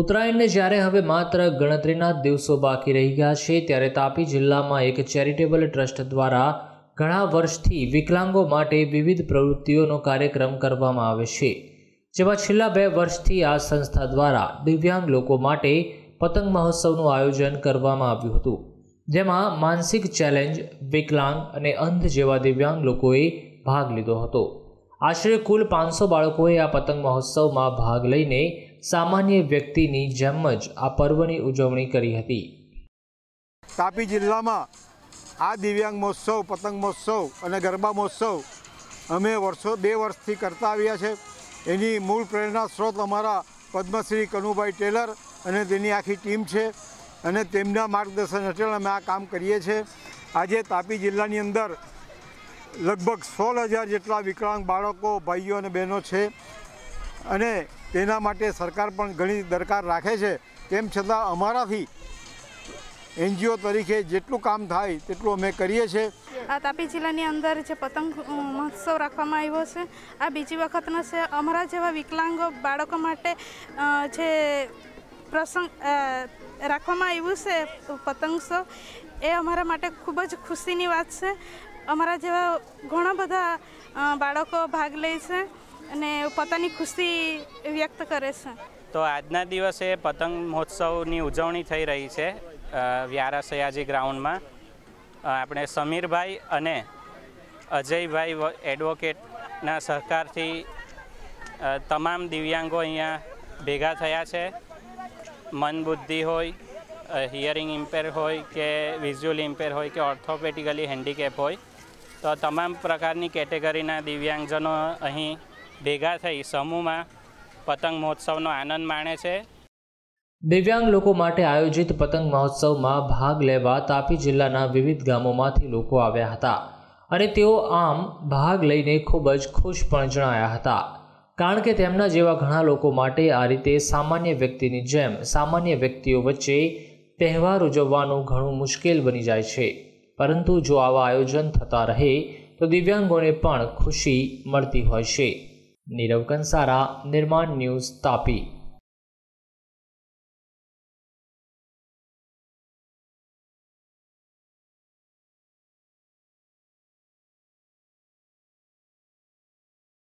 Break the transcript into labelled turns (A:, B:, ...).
A: ઉત્તરાયણને જ્યારે હવે માત્ર ગણતરીના દિવસો બાકી રહી ગયા છે ત્યારે તાપી જિલ્લામાં એક ચેરિટેબલ ટ્રસ્ટ દ્વારા ઘણા વર્ષથી વિકલાંગો માટે વિવિધ પ્રવૃત્તિઓનો કાર્યક્રમ કરવામાં આવે છે જેમાં છેલ્લા બે વર્ષથી આ સંસ્થા દ્વારા દિવ્યાંગ લોકો માટે પતંગ મહોત્સવનું આયોજન કરવામાં આવ્યું હતું જેમાં માનસિક ચેલેન્જ વિકલાંગ અને અંધ જેવા દિવ્યાંગ લોકોએ ભાગ લીધો હતો આશરે કુલ પાંચસો બાળકોએ આ પતંગ મહોત્સવમાં ભાગ લઈને સામાન્ય વ્યક્તિની જેમ જ આ પર્વની ઉજવણી કરી હતી
B: તાપી જિલ્લામાં આ દિવ્યાંગ મહોત્સવ પતંગ મહોત્સવ અને ગરબા મહોત્સવ અમે વર્ષો બે વર્ષથી કરતા આવ્યા છે એની મૂળ પ્રેરણા સ્ત્રોત અમારા પદ્મશ્રી કનુભાઈ ટેલર અને તેની આખી ટીમ છે અને તેમના માર્ગદર્શન હેઠળ અમે આ કામ કરીએ છીએ આજે તાપી જિલ્લાની અંદર લગભગ સોળ હજાર જેટલા વિકલાંગ બાળકો ભાઈઓ અને બહેનો છે અને તેના માટે સરકાર પણ ઘણી દરકાર રાખે છે તેમ છતાં અમારાથી એનજીઓ તરીકે જેટલું કામ થાય તેટલું અમે કરીએ છીએ
C: આ તાપી જિલ્લાની અંદર જે પતંગ મહોત્સવ રાખવામાં આવ્યો છે આ બીજી વખતનો છે અમારા જેવા વિકલાંગો બાળકો માટે જે પ્રસંગ રાખવામાં આવ્યું છે પતંગોત્સવ એ અમારા માટે ખૂબ જ ખુશીની વાત છે અમારા જેવા ઘણા બધા બાળકો ભાગ લે છે અને પોતાની ખુશી વ્યક્ત કરે છે
D: તો આજના દિવસે પતંગ મહોત્સવની ઉજવણી થઈ રહી છે વ્યારા સયાજી ગ્રાઉન્ડમાં આપણે સમીરભાઈ અને અજયભાઈ એડવોકેટના સહકારથી તમામ દિવ્યાંગો અહીંયા ભેગા થયા છે મન બુદ્ધિ હોય હિયરિંગ ઇમ્પેર હોય કે વિઝ્યુઅલ ઇમ્પેર હોય કે ઓર્થોપેટિકલી હેન્ડીકેપ હોય તો તમામ પ્રકારની કેટેગરીના દિવ્યાંગજનો અહીં ભેગા થઈ સમૂહમાં પતંગ મહોત્સવનો આનંદ માણે છે
A: દિવ્યાંગ લોકો માટે આયોજિત પતંગ મહોત્સવમાં ભાગ લેવા તાપી જિલ્લાના વિવિધ ગામોમાંથી લોકો આવ્યા હતા અને તેઓ આમ ભાગ લઈને ખૂબ જ ખુશ પણ જણાયા હતા કારણ કે તેમના જેવા ઘણા લોકો માટે આ રીતે સામાન્ય વ્યક્તિની જેમ સામાન્ય વ્યક્તિઓ વચ્ચે તહેવાર ઉજવવાનું ઘણું મુશ્કેલ બની જાય છે પરંતુ જો આવા આયોજન થતા રહે તો દિવ્યાંગોને પણ ખુશી મળતી હોય છે નીરવ કંસારા નિર્માણ ન્યૂઝ તાપી